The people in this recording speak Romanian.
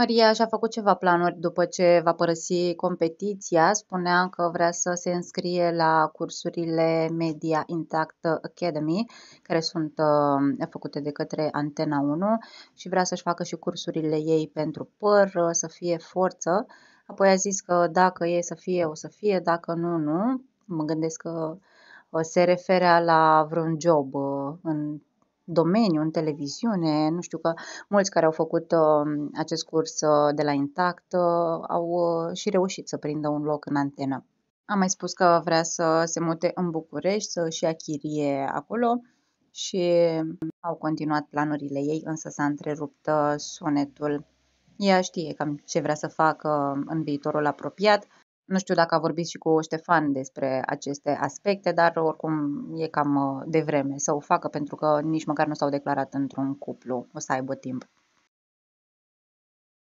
Maria și-a făcut ceva planuri după ce va părăsi competiția. Spunea că vrea să se înscrie la cursurile Media Intact Academy, care sunt uh, făcute de către Antena 1 și vrea să-și facă și cursurile ei pentru păr, uh, să fie forță. Apoi a zis că dacă e să fie, o să fie, dacă nu, nu. Mă gândesc că uh, se referea la vreun job uh, în domeniu, în televiziune. Nu știu că mulți care au făcut um, acest curs uh, de la Intact uh, au uh, și reușit să prindă un loc în antenă. Am mai spus că vrea să se mute în București, să și achirie acolo și au continuat planurile ei, însă s-a întrerupt sunetul. Ea știe cam ce vrea să facă um, în viitorul apropiat nu știu dacă a vorbit și cu Ștefan despre aceste aspecte, dar oricum e cam uh, devreme să o facă pentru că nici măcar nu s-au declarat într-un cuplu, o să aibă timp.